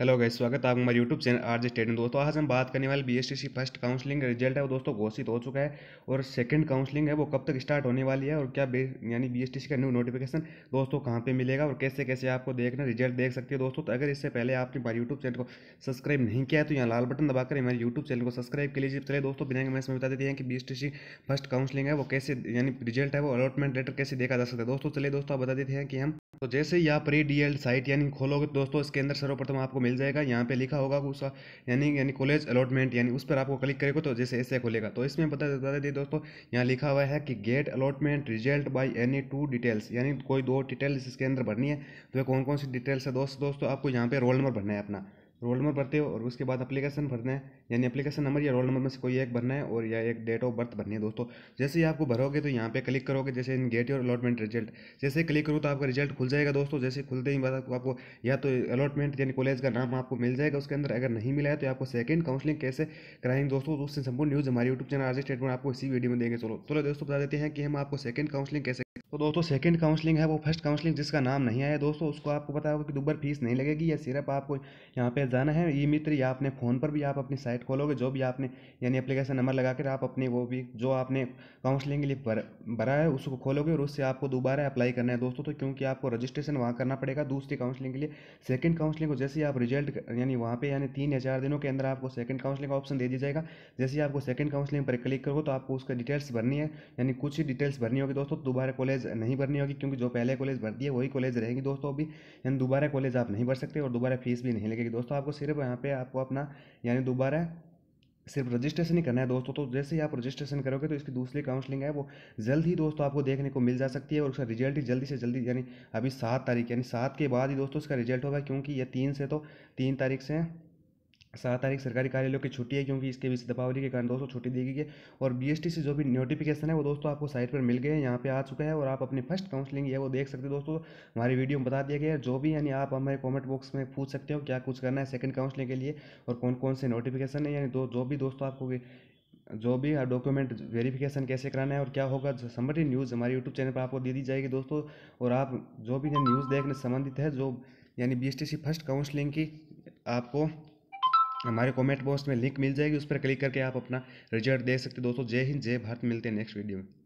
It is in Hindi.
हेलो गाइस स्वागत है आपका हमारे YouTube channel R J stadium दोस्तों आज हम बात करने वाले बीएसटीसी फर्स्ट काउंसलिंग रिजल्ट है वो दोस्तों घोषित हो चुका है और सेकंड काउंसलिंग है वो कब तक स्टार्ट होने वाली है और क्या यानी बीएसटीसी का न्यू नोटिफिकेशन दोस्तों कहाँ पे मिलेगा और कैसे कैसे आपको देखना रिजल्ट देख सकते हैं दोस्तों तो अगर इससे पहले आपने हमारे यूट्यूब चैनल को सब्सक्राइब नहीं किया तो यहाँ लाल बटन दबाकर हमारे यूट्यूब चैनल को सब्सक्राइब के लिए चले दोस्तों बिना मैं इसमें बता देते हैं कि बी फर्स्ट काउंसलिंग है वो कैसे यानी रिजल्ट है वो अलॉटमेंट लेटर कैसे देखा जा सकता है दोस्तों चलिए दोस्तों आप बता देते हैं कि हम तो जैसे ही आप प्री डी साइट यानी खोलोगे तो दोस्तों इसके अंदर सर्वप्रथम आपको मिल जाएगा यहाँ पे लिखा होगा उसका यानी यानी कॉलेज अलॉटमेंट यानी उस पर आपको क्लिक करेगा तो जैसे ऐसे खोलेगा तो इसमें बता बता दिए दोस्तों यहाँ लिखा हुआ है कि get allotment result by any two details यानी कोई दो डिटेल्स इसके अंदर भरनी है तो कौन कौन सी डिटेल्स है दोस्तों दोस्तों आपको यहाँ पर रोल नंबर भरना है अपना रोल नंबर भरते हो और उसके बाद अप्लीकेशन भरना है यानी अप्लीकेशन नंबर या रोल नंबर में से कोई एक भरना है और या एक डेट ऑफ बर्थ भरनी है दोस्तों जैसे ही आपको भरोगे तो यहाँ पे क्लिक करोगे जैसे in get your allotment result जैसे क्लिक करो तो आपका रिजल्ट खुल जाएगा दोस्तों जैसे खुलते ही बाद आपको या तो अलॉटमेंट यानी कॉलेज का नाम आपको मिल जाएगा उसके अंदर अगर नहीं मिला है तो आपको सेकंड काउंसलिंग कैसे कराएंगे दोस्तों तो उससे संपूर्ण न्यूज़ हमारे यूट्यूब चैनल आज स्टेटमेंट आपको इसी वीडियो में देंगे चलो चलो दोस्तों बता देते हैं कि हम आपको सेकंड काउंसलिंग कैसे तो दोस्तों सेकंड काउंसलिंग है वो फर्स्ट काउंसलिंग जिसका नाम नहीं आया दोस्तों उसको आपको पता होगा कि दोबारा फीस नहीं लगेगी या सिर्फ आपको यहाँ पे जाना है ई मित्र या आपने फ़ोन पर भी आप अपनी साइट खोलोगे जो भी आपने यानी अप्लीकेशन नंबर लगा कर आप अपनी वो भी जो आपने काउंसलिंग के लिए भरा है उसको खोलोगे और उससे आपको दोबारा अप्लाई करना है दोस्तों तो क्योंकि आपको रजिस्ट्रेशन वहाँ करना पड़ेगा दूसरी काउंसलिंग के लिए सेकंड काउंसलिंग को जैसे ही आप रिजल्ट यानी वहाँ पर यानी तीन या चार दिनों के अंदर आपको सेकंड काउंसलिंग का ऑप्शन दे दिया जाएगा जैसे ही आपको सेकंड काउंसलिंग पर क्लिक करो तो आपको उसका डिटेल्स भरनी है यानी कुछ ही डिटेल्स भरनी होगी दोस्तों दोबारा कॉलेज कॉलेज नहीं भरनी होगी क्योंकि जो पहले कॉलेज भरती है वही कॉलेज रहेगी दोस्तों अभी यानी दोबारा कॉलेज आप नहीं भर सकते और दोबारा फीस भी नहीं लगेगी दोस्तों आपको सिर्फ यहाँ पर आपको अपना यानी दोबारा सिर्फ रजिस्ट्रेशन ही करना है दोस्तों तो जैसे ही आप रजिस्ट्रेशन करोगे तो इसकी दूसरी काउंसलिंग है वो जल्द ही दोस्तों आपको देखने को मिल जा सकती है और उसका रिजल्ट ही जल्दी से जल्दी यानी अभी सात तारीख यानी सात के बाद ही दोस्तों इसका रिजल्ट होगा क्योंकि ये तीन से तो तीन तारीख से सात तारीख सरकारी कार्यालयों की छुट्टी है क्योंकि इसके बीच दीपावली के कारण दोस्तों छुट्टी दी गई है और बी से जो भी नोटिफिकेशन है वो दोस्तों आपको साइट पर मिल गए हैं यहाँ पे आ चुका है और आप अपनी फर्स्ट काउंसलिंग है वो देख सकते हो दोस्तों हमारी वीडियो में बता दिया गया है जो भी यानी आप हमारे कॉमेंट बॉक्स में पूछ सकते हो क्या कुछ करना है सेकंड काउंसलिंग के लिए और कौन कौन से नोटिफिकेशन है यानी दो जो भी दोस्तों आपको जो भी डॉक्यूमेंट वेरिफिकेशन कैसे कराना है और क्या होगा संबंधित न्यूज़ हमारे यूट्यूब चैनल पर आपको दे दी जाएगी दोस्तों और आप जो भी न्यूज़ देखने संबंधित है जो यानी बी फर्स्ट काउंसलिंग की आपको हमारे कॉमेंट बॉक्स में लिंक मिल जाएगी उस पर क्लिक करके आप अपना रिजल्ट दे सकते दोस्तों जय हिंद जय भारत मिलते हैं नेक्स्ट वीडियो में